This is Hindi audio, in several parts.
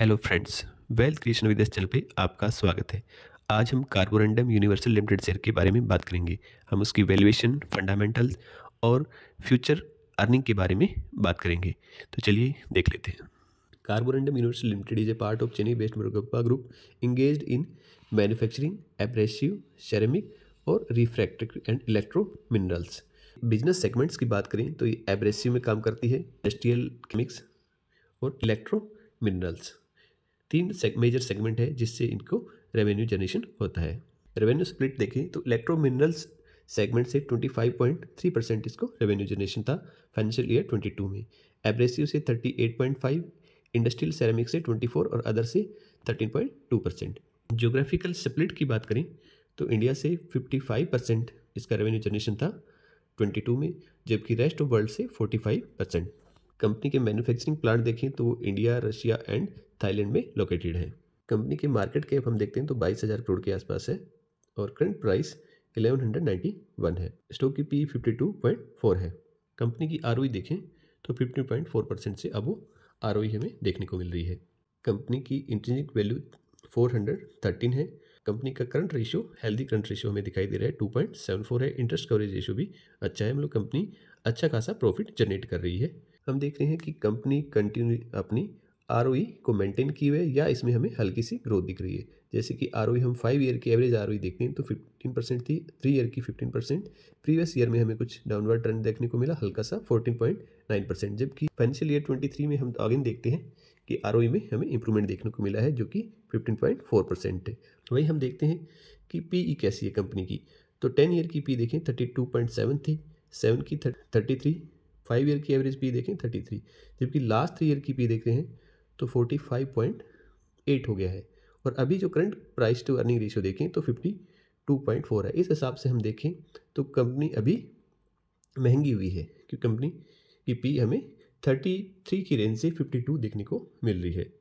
हेलो फ्रेंड्स वेल्थ क्रिएशन विदेश चैनल पे आपका स्वागत है आज हम कार्बोरेंडम यूनिवर्सल लिमिटेड शेयर के बारे में बात करेंगे हम उसकी वैल्यूएशन फंडामेंटल और फ्यूचर अर्निंग के बारे में बात करेंगे तो चलिए देख लेते हैं Carborundum Universal Limited is a part of Chennai based Murugappa group engage in manufacturing abrasive ceramic और refractory and electro minerals business segments की बात करें तो ये एब्रेसिव में काम करती है इंडस्ट्रियल केमिक्स और इलेक्ट्रो मिनरल्स तीन मेजर सेगमेंट है जिससे इनको रेवेन्यू जनरेशन होता है रेवेन्यू स्प्लिट देखें तो इलेक्ट्रो मिनरल्स सेगमेंट से 25.3 परसेंट इसको रेवेन्यू जनरेशन था फाइनेंशियल ईयर 22 में एब्रेसिव से 38.5 इंडस्ट्रियल सेरेमिक से 24 और अदर से 13.2 परसेंट जोग्राफिकल स्प्लिट की बात करें तो इंडिया से 55 परसेंट इसका रेवेन्यू जनरेशन था 22 में जबकि रेस्ट ऑफ वर्ल्ड से 45 परसेंट कंपनी के मैन्युफैक्चरिंग प्लांट देखें तो इंडिया रशिया एंड थाईलैंड में लोकेटेड है कंपनी के मार्केट कैप हम देखते हैं तो बाईस हज़ार करोड़ के आसपास है और करंट प्राइस 1191 है स्टॉक की पी 52.4 है कंपनी की आर e देखें तो फोर परसेंट से अब वो आर e हमें देखने को मिल रही है कंपनी की इंटरनिक वैल्यू 413 है कंपनी का current ratio healthy current ratio हमें दिखाई दे रहा है टू है इंटरेस्ट कवरेज रेशियो भी अच्छा है हम लोग कंपनी अच्छा खासा प्रॉफिट जनरेट कर रही है हम देख रहे हैं कि कंपनी कंटिन्यू अपनी आर e को मेंटेन की हुए या इसमें हमें हल्की सी ग्रोथ दिख रही है जैसे कि आर e हम फाइव ईयर की एवरेज आर e देखते हैं तो फिफ्टीन परसेंट थी थ्री ईयर की फिफ्टीन परसेंट प्रीवियस ईयर में हमें कुछ डाउनवर्ड ट्रेंड देखने को मिला हल्का सा फोर्टीन पॉइंट नाइन परसेंट जबकि फाइनेंशियल ईयर ट्वेंटी थ्री में हम अगेन देखते हैं कि आर में हमें इंप्रूवमेंट देखने को मिला है जो कि फिफ्टीन पॉइंट फोर परसेंट है वहीं हम देखते हैं कि पी ई कैसी है कंपनी की तो टेन ईयर की पी देखें थर्टी टू पॉइंट सेवन थी सेवन की थर्टी थ्री फाइव ईयर की एवरेज पी देखें थर्टी थ्री जबकि लास्ट थ्री ईयर की पी देख रहे हैं तो फोर्टी फाइव पॉइंट एट हो गया है और अभी जो current price to earning ratio देखें तो फिफ्टी टू पॉइंट फोर है इस हिसाब से हम देखें तो कंपनी अभी महंगी हुई है क्योंकि कंपनी की पी हमें थर्टी थ्री की रेंज से फिफ्टी टू देखने को मिल रही है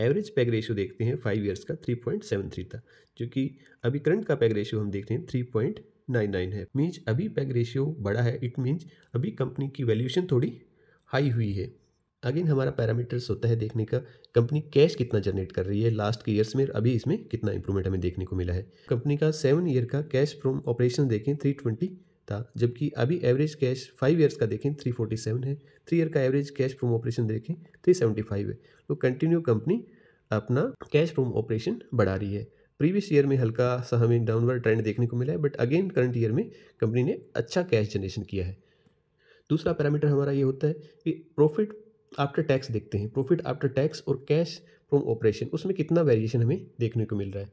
एवरेज पैग रेशियो देखते हैं फाइव ईयर्स का थ्री पॉइंट सेवन थ्री था जो कि अभी करंट का पैग रेशियो हम देखते हैं थ्री पॉइंट नाइन नाइन है मीन्स अभी पैग रेशियो बड़ा है इट मीन्स अभी कंपनी की वैल्यूशन थोड़ी हाई हुई है अगेन हमारा पैरामीटर्स होता है देखने का कंपनी कैश कितना जनरेट कर रही है लास्ट के ईयर्स में अभी इसमें कितना इंप्रूवमेंट हमें देखने को मिला है कंपनी का सेवन ईयर का कैश फ्रॉम ऑपरेशन देखें थ्री ट्वेंटी था जबकि अभी एवरेज कैश फाइव ईयर्स का देखें थ्री फोर्टी सेवन है थ्री ईयर का एवरेज कैश फ्रॉम ऑपरेशन देखें थ्री सेवेंटी फाइव है तो कंटिन्यू कंपनी अपना कैश फ्रॉम ऑपरेशन बढ़ा रही है प्रीवियस ईयर में हल्का सा हमें डाउनवर्ड ट्रेंड देखने को मिला है बट अगेन करंट ईयर में कंपनी ने अच्छा कैश जनरेशन किया है दूसरा पैरामीटर हमारा ये होता है कि प्रॉफिट आफ्टर टैक्स देखते हैं प्रॉफिट आफ्टर टैक्स और कैश फ्रॉम ऑपरेशन उसमें कितना वेरिएशन हमें देखने को मिल रहा है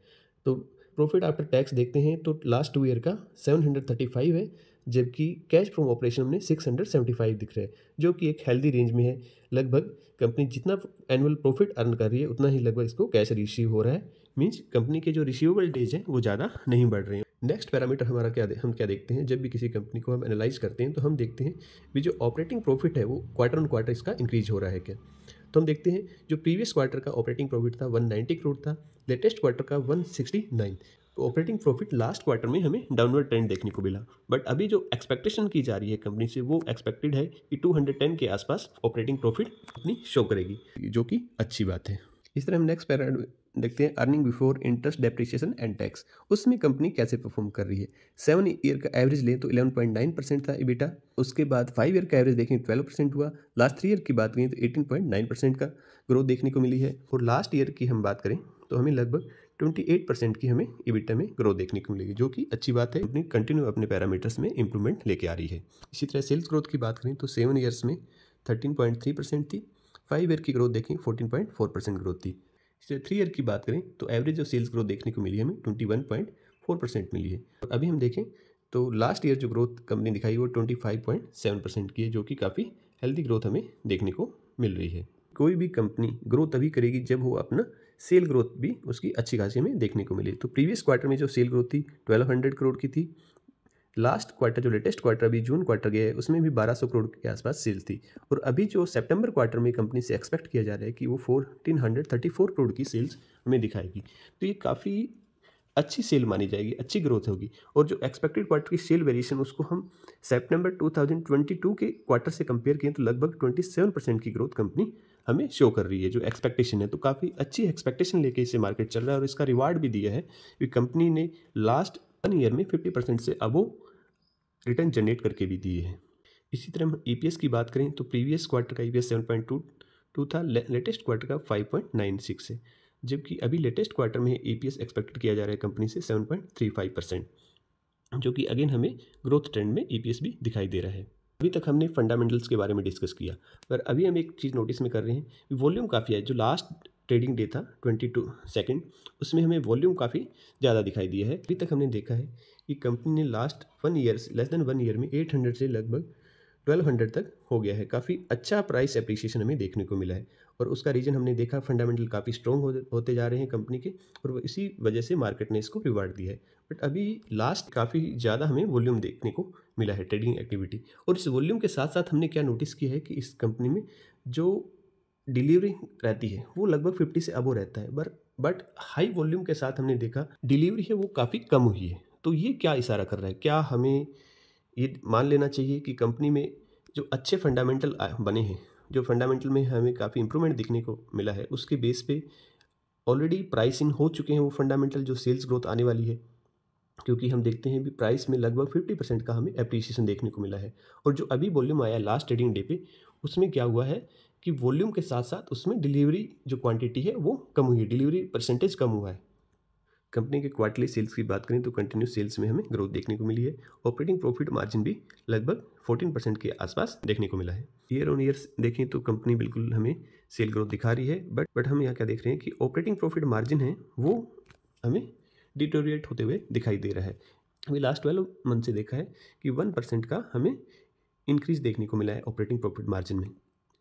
तो प्रॉफिट आफ्टर टैक्स देखते हैं तो लास्ट टू ईयर का सेवन हंड्रेड थर्टी फाइव है जबकि कैश फ्रॉम ऑपरेशन हमने सिक्स हंड्रेड सेवेंटी फाइव दिख रहा है जो कि एक हेल्दी रेंज में है लगभग कंपनी जितना एनुअल प्रॉफिट अर्न कर रही है उतना ही लगभग इसको कैश रिसीव हो रहा है मीन्स कंपनी के जो रिसीवेबल डेज हैं वो ज़्यादा नहीं बढ़ रहे हैं नेक्स्ट पैरामीटर हमारा क्या हम क्या देखते हैं जब भी किसी कंपनी को हम एनालाइज करते हैं तो हम देखते हैं भी जो ऑपरेटिंग प्रॉफिट है वो क्वार्टर ऑन क्वार्टर इसका इंक्रीज हो रहा है क्या तो हम देखते हैं जो प्रीवियस क्वार्टर का ऑपरेटिंग प्रॉफिट था 190 करोड़ था लेटेस्ट क्वार्टर का 169 तो ऑपरेटिंग प्रॉफिट लास्ट क्वार्टर में हमें डाउनवर्ड ट्रेंड देखने को मिला बट अभी जो एक्सपेक्टेशन की जा रही है कंपनी से वो एक्सपेक्टेड है कि 210 के आसपास ऑपरेटिंग प्रॉफिट अपनी शो करेगी जो कि अच्छी बात है इस तरह हम नेक्स्ट पैरा देखते हैं earning before interest depreciation and tax उसमें कंपनी कैसे परफॉर्म कर रही है सेवन ईयर का एवरेज लें तो इलेवन पॉइंट नाइन परसेंट था इबिटा उसके बाद फाइव ईयर का एवरेज देखें ट्वेल्व परसेंट हुआ लास्ट थ्री ईयर की बात करें तो एटीन पॉइंट नाइन परसेंट का ग्रोथ देखने को मिली है और लास्ट ईयर की हम बात करें तो हमें लगभग ट्वेंटी एट परसेंट की हमें इबिटा में ग्रोथ देखने को मिलेगी जो कि अच्छी बात है कंपनी कंटिन्यू अपने पैरामीटर्स में इंप्रूवमेंट लेके आ रही है इसी तरह सेल्स ग्रोथ की बात करें तो सेवन ईयर्स में थर्टीन पॉइंट थ्री परसेंट थी फाइव ईयर की ग्रोथ देखें fourteen point four percent growth थी इसे थ्री ईयर की बात करें तो एवरेज जो सेल्स ग्रोथ देखने को मिली हमें twenty one point four percent मिली है और अभी हम देखें तो लास्ट ईयर जो ग्रोथ कंपनी दिखाई वो twenty five point seven percent की है जो कि काफ़ी हेल्दी ग्रोथ हमें देखने को मिल रही है कोई भी कंपनी ग्रोथ तभी करेगी जब वो अपना सेल ग्रोथ भी उसकी अच्छी खासी हमें देखने को मिली तो प्रीवियस क्वार्टर में जो सेल ग्रोथ थी 1200 करोड़ की थी लास्ट क्वार्टर जो लेटेस्ट क्वार्टर अभी जून क्वार्टर गया है उसमें भी 1200 करोड़ के आसपास सेल थी और अभी जो सितंबर क्वार्टर में कंपनी से एक्सपेक्ट किया जा रहा है कि वो 1434 करोड़ की सेल्स हमें दिखाएगी तो ये काफ़ी अच्छी सेल मानी जाएगी अच्छी ग्रोथ होगी और जो एक्सपेक्टेड क्वार्टर की सेल वेरिएशन उसको हम सेप्टेम्बर टू के क्वार्टर से कंपेयर किए तो लगभग ट्वेंटी परसेंट की ग्रोथ कंपनी हमें शो कर रही है जो एक्सपेक्टेशन है तो काफ़ी अच्छी एक्सपेक्टेशन लेके इसे मार्केट चल रहा है और इसका रिवार्ड भी दिया है कि कंपनी ने लास्ट वन ईयर में फिफ्टी परसेंट से अबो रिटर्न जनरेट करके भी दिए हैं इसी तरह हम ई e की बात करें तो प्रीवियस क्वार्टर का E P seven point two two था लेटेस्ट क्वार्टर का फाइव पॉइंट नाइन सिक्स है जबकि अभी लेटेस्ट क्वार्टर में ई पी एक्सपेक्टेड किया जा रहा है कंपनी से seven point three five percent जो कि अगेन हमें ग्रोथ ट्रेंड में ई e भी दिखाई दे रहा है अभी तक हमने फंडामेंटल्स के बारे में डिस्कस किया पर अभी हम एक चीज़ नोटिस में कर रहे हैं वॉल्यूम काफ़ी है जो लास्ट ट्रेडिंग डे था ट्वेंटी टू सेकेंड उसमें हमें वॉल्यूम काफ़ी ज़्यादा दिखाई दिया है अभी तक हमने देखा है कि कंपनी ने last one year less than one year में एट हंड्रेड से लगभग ट्वेल्व हंड्रेड तक हो गया है काफ़ी अच्छा प्राइस अप्रिसिएशन हमें देखने को मिला है और उसका रीज़न हमने देखा फंडामेंटल काफ़ी स्ट्रॉन्ग होते जा रहे हैं कंपनी के और इसी वजह से मार्केट ने इसको रिवार्ड दिया है बट अभी लास्ट काफ़ी ज़्यादा हमें वॉल्यूम देखने को मिला है ट्रेडिंग एक्टिविटी और इस वॉल्यूम के साथ साथ हमने क्या नोटिस किया है कि इस कंपनी में जो डिलीवरी रहती है वो लगभग फिफ्टी से अबो रहता है बट बट हाई वॉल्यूम के साथ हमने देखा डिलीवरी है वो काफ़ी कम हुई है तो ये क्या इशारा कर रहा है क्या हमें ये मान लेना चाहिए कि कंपनी में जो अच्छे फंडामेंटल बने हैं जो फंडामेंटल में हमें काफ़ी इंप्रूवमेंट दिखने को मिला है उसके बेस पे ऑलरेडी प्राइसिंग हो चुके हैं वो फंडामेंटल जो सेल्स ग्रोथ आने वाली है क्योंकि हम देखते हैं भी प्राइस में लगभग फिफ्टी परसेंट का हमें अप्रिसिएशन देखने को मिला है और जो अभी वॉल्यूम आया लास्ट ट्रेडिंग डे पे उसमें क्या हुआ है कि वॉल्यूम के साथ साथ उसमें डिलीवरी जो क्वांटिटी है वो कम हुई है डिलीवरी परसेंटेज कम हुआ है कंपनी के क्वार्टरली सेल्स की बात करें तो कंटिन्यू सेल्स में हमें ग्रोथ देखने को मिली है ऑपरेटिंग प्रॉफिट मार्जिन भी लगभग 14 परसेंट के आसपास देखने को मिला है ईयर ऑन ईयर देखें तो कंपनी बिल्कुल हमें सेल ग्रोथ दिखा रही है बट बट हम यहाँ क्या देख रहे हैं कि ऑपरेटिंग प्रॉफिट मार्जिन है वो हमें डिटोरिएट होते हुए दिखाई दे रहा है अभी लास्ट ट्वेल्व मंथ से देखा है कि वन परसेंट का हमें इंक्रीज देखने को मिला है ऑपरेटिंग प्रॉफिट मार्जिन में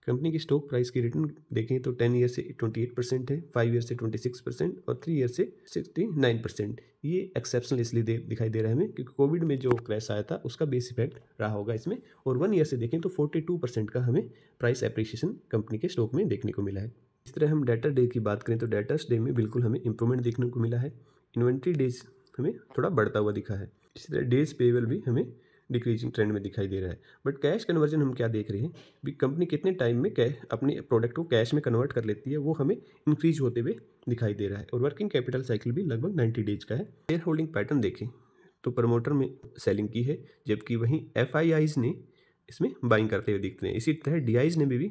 कंपनी की स्टॉक प्राइस की रिटर्न देखें तो टेन ईयर से ट्वेंटी एट परसेंट है फाइव ईयर से ट्वेंटी सिक्स परसेंट और थ्री ईयर से सिक्सटी नाइन परसेंट ये एक्सेप्शनल इसलिए दे, दिखाई दे रहा है हमें क्योंकि कोविड में जो क्रैश आया था उसका बेस इफेक्ट रहा होगा इसमें और वन ईयर से देखें तो फोर्टी टू परसेंट का हमें प्राइस अप्रिशिएशन कंपनी के स्टॉक में देखने को मिला है इस तरह हम डेटर डे की बात करें तो डेटर्स डे में बिल्कुल हमें इंप्रूवमेंट देखने को मिला है इन्वेंट्री डेज हमें थोड़ा बढ़ता हुआ दिखा है इसी तरह डेज पेबल भी हमें डिक्रीजिंग ट्रेंड में दिखाई दे रहा है बट कैश कन्वर्जन हम क्या देख रहे हैं भी कंपनी कितने टाइम में कैश अपने प्रोडक्ट को कैश में कन्वर्ट कर लेती है वो हमें इंक्रीज होते हुए दिखाई दे रहा है और वर्किंग कैपिटल साइकिल भी लगभग नाइन्टी डेज का है शेयर होल्डिंग पैटर्न देखें तो प्रमोटर में सेलिंग की है जबकि वहीं एफ ने इसमें बाइंग करते हुए दिखते हैं इसी तरह डी ने भी, भी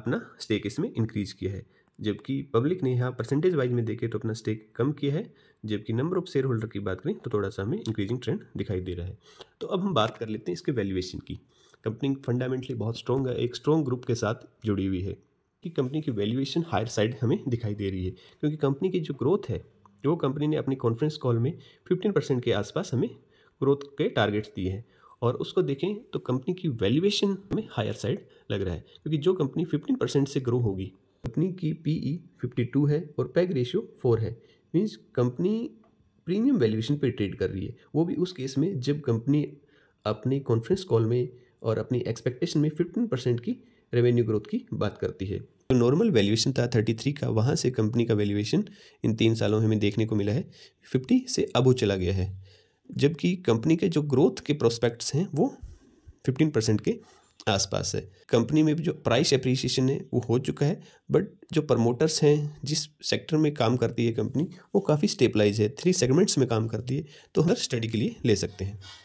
अपना स्टेक इसमें इंक्रीज किया है जबकि पब्लिक ने यहाँ परसेंटेज वाइज में देखें तो अपना स्टेक कम किया है जबकि नंबर ऑफ शेयर होल्डर की बात करें तो थोड़ा सा हमें इंक्रीजिंग ट्रेंड दिखाई दे रहा है तो अब हम बात कर लेते हैं इसके वैल्यूएशन की कंपनी फंडामेंटली बहुत स्ट्रॉन्ग है एक स्ट्रॉन्ग ग्रुप के साथ जुड़ी हुई है कि कंपनी की वैल्यूएशन हायर साइड हमें दिखाई दे रही है क्योंकि कंपनी की जो ग्रोथ है वो कंपनी ने अपनी कॉन्फ्रेंस कॉल में फिफ्टीन परसेंट के आसपास हमें ग्रोथ के टारगेट्स दिए हैं और उसको देखें तो कंपनी की वैल्यूएशन में हायर साइड लग रहा है क्योंकि जो कंपनी 15 परसेंट से ग्रो होगी कंपनी की पीई 52 e है और पैग रेशियो 4 है मीन्स कंपनी प्रीमियम वैल्यूएशन पर ट्रेड कर रही है वो भी उस केस में जब कंपनी अपने कॉन्फ्रेंस कॉल में और अपनी एक्सपेक्टेशन में 15 परसेंट की रेवेन्यू ग्रोथ की बात करती है तो नॉर्मल वैल्यूएशन था 33 का वहाँ से कंपनी का वैल्यूएशन इन तीन सालों में हमें देखने को मिला है 50 से अब वो चला गया है जबकि कंपनी के जो ग्रोथ के प्रोस्पेक्ट्स हैं वो 15 परसेंट के आसपास है कंपनी में भी जो प्राइस अप्रिसिएशन है वो हो चुका है बट जो प्रमोटर्स हैं जिस सेक्टर में काम करती है कंपनी वो काफ़ी स्टेबलाइज है थ्री सेगमेंट्स में काम करती है तो हर स्टडी के लिए ले सकते हैं